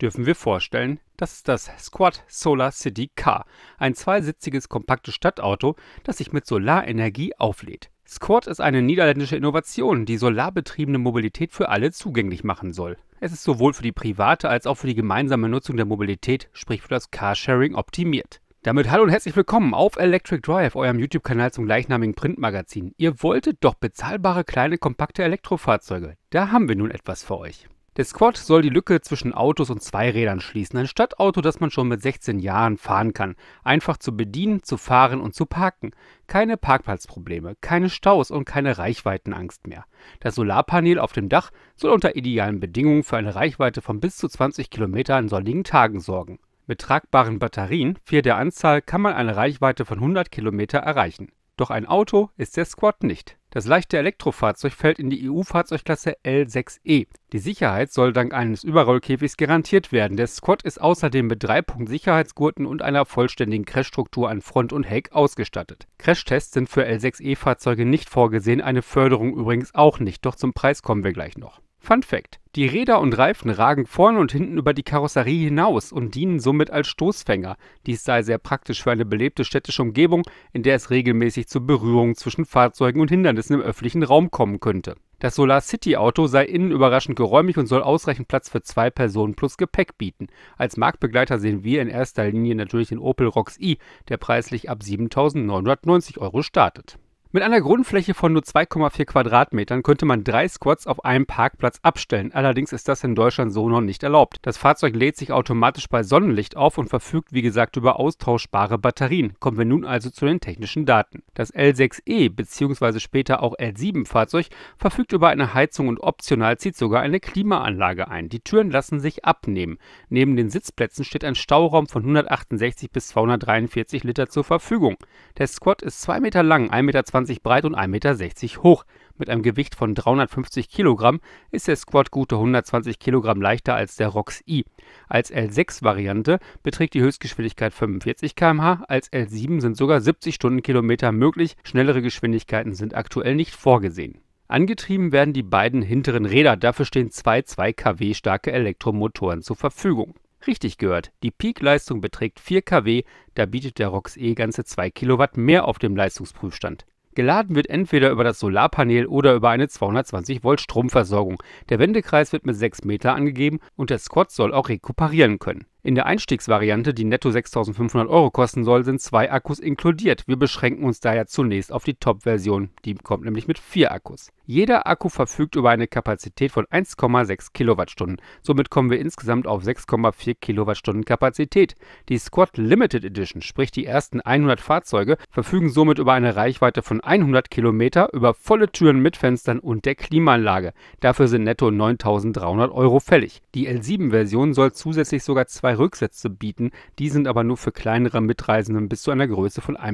dürfen wir vorstellen, das ist das Squad Solar City Car, ein zweisitziges kompaktes Stadtauto, das sich mit Solarenergie auflädt. Squad ist eine niederländische Innovation, die solarbetriebene Mobilität für alle zugänglich machen soll. Es ist sowohl für die private als auch für die gemeinsame Nutzung der Mobilität, sprich für das Carsharing, optimiert. Damit hallo und herzlich willkommen auf Electric Drive, eurem YouTube-Kanal zum gleichnamigen Printmagazin. Ihr wolltet doch bezahlbare kleine kompakte Elektrofahrzeuge. Da haben wir nun etwas für euch. Der Squad soll die Lücke zwischen Autos und Zweirädern schließen. Ein Stadtauto, das man schon mit 16 Jahren fahren kann. Einfach zu bedienen, zu fahren und zu parken. Keine Parkplatzprobleme, keine Staus und keine Reichweitenangst mehr. Das Solarpanel auf dem Dach soll unter idealen Bedingungen für eine Reichweite von bis zu 20 Kilometern an sonnigen Tagen sorgen. Mit tragbaren Batterien, vier der Anzahl, kann man eine Reichweite von 100 Kilometer erreichen. Doch ein Auto ist der Squad nicht. Das leichte Elektrofahrzeug fällt in die EU-Fahrzeugklasse L6E. Die Sicherheit soll dank eines Überrollkäfigs garantiert werden. Der Squad ist außerdem mit drei punkt Sicherheitsgurten und einer vollständigen Crashstruktur an Front und Heck ausgestattet. Crashtests sind für L6E-Fahrzeuge nicht vorgesehen, eine Förderung übrigens auch nicht, doch zum Preis kommen wir gleich noch. Fun Fact: Die Räder und Reifen ragen vorne und hinten über die Karosserie hinaus und dienen somit als Stoßfänger. Dies sei sehr praktisch für eine belebte städtische Umgebung, in der es regelmäßig zu Berührungen zwischen Fahrzeugen und Hindernissen im öffentlichen Raum kommen könnte. Das Solar City Auto sei innen überraschend geräumig und soll ausreichend Platz für zwei Personen plus Gepäck bieten. Als Marktbegleiter sehen wir in erster Linie natürlich den Opel Rocks i, der preislich ab 7.990 Euro startet. Mit einer Grundfläche von nur 2,4 Quadratmetern könnte man drei Squads auf einem Parkplatz abstellen. Allerdings ist das in Deutschland so noch nicht erlaubt. Das Fahrzeug lädt sich automatisch bei Sonnenlicht auf und verfügt wie gesagt über austauschbare Batterien. Kommen wir nun also zu den technischen Daten. Das L6E bzw. später auch L7 Fahrzeug verfügt über eine Heizung und optional zieht sogar eine Klimaanlage ein. Die Türen lassen sich abnehmen. Neben den Sitzplätzen steht ein Stauraum von 168 bis 243 Liter zur Verfügung. Der Squad ist 2 Meter lang, 1,20 Meter breit und 1,60 Meter hoch. Mit einem Gewicht von 350 Kilogramm ist der Squad gute 120 Kilogramm leichter als der ROX I. Als L6-Variante beträgt die Höchstgeschwindigkeit 45 km/h, als L7 sind sogar 70 Stundenkilometer möglich, schnellere Geschwindigkeiten sind aktuell nicht vorgesehen. Angetrieben werden die beiden hinteren Räder, dafür stehen zwei 2 kW starke Elektromotoren zur Verfügung. Richtig gehört, die Peakleistung beträgt 4 kW, da bietet der ROX E ganze 2 Kilowatt mehr auf dem Leistungsprüfstand. Geladen wird entweder über das Solarpanel oder über eine 220 Volt Stromversorgung. Der Wendekreis wird mit 6 Meter angegeben und der Squad soll auch rekuperieren können. In der Einstiegsvariante, die netto 6.500 Euro kosten soll, sind zwei Akkus inkludiert. Wir beschränken uns daher zunächst auf die Top-Version, die kommt nämlich mit vier Akkus. Jeder Akku verfügt über eine Kapazität von 1,6 Kilowattstunden. Somit kommen wir insgesamt auf 6,4 Kilowattstunden Kapazität. Die Squad Limited Edition, sprich die ersten 100 Fahrzeuge, verfügen somit über eine Reichweite von 100 Kilometer, über volle Türen mit Fenstern und der Klimaanlage. Dafür sind netto 9.300 Euro fällig. Die L7-Version soll zusätzlich sogar zwei zwei Rücksätze bieten, die sind aber nur für kleinere Mitreisenden bis zu einer Größe von 1,25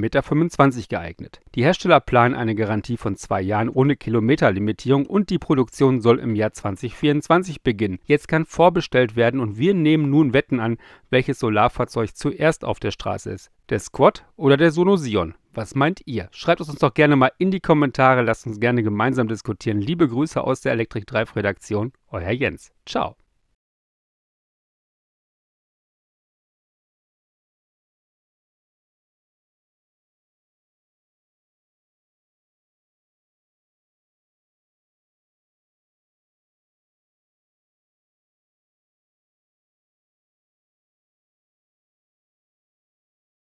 Meter geeignet. Die Hersteller planen eine Garantie von zwei Jahren ohne Kilometerlimitierung und die Produktion soll im Jahr 2024 beginnen. Jetzt kann vorbestellt werden und wir nehmen nun Wetten an, welches Solarfahrzeug zuerst auf der Straße ist. Der Squad oder der Sonosion? Was meint ihr? Schreibt es uns doch gerne mal in die Kommentare, lasst uns gerne gemeinsam diskutieren. Liebe Grüße aus der Elektrik drive Redaktion, euer Jens. Ciao.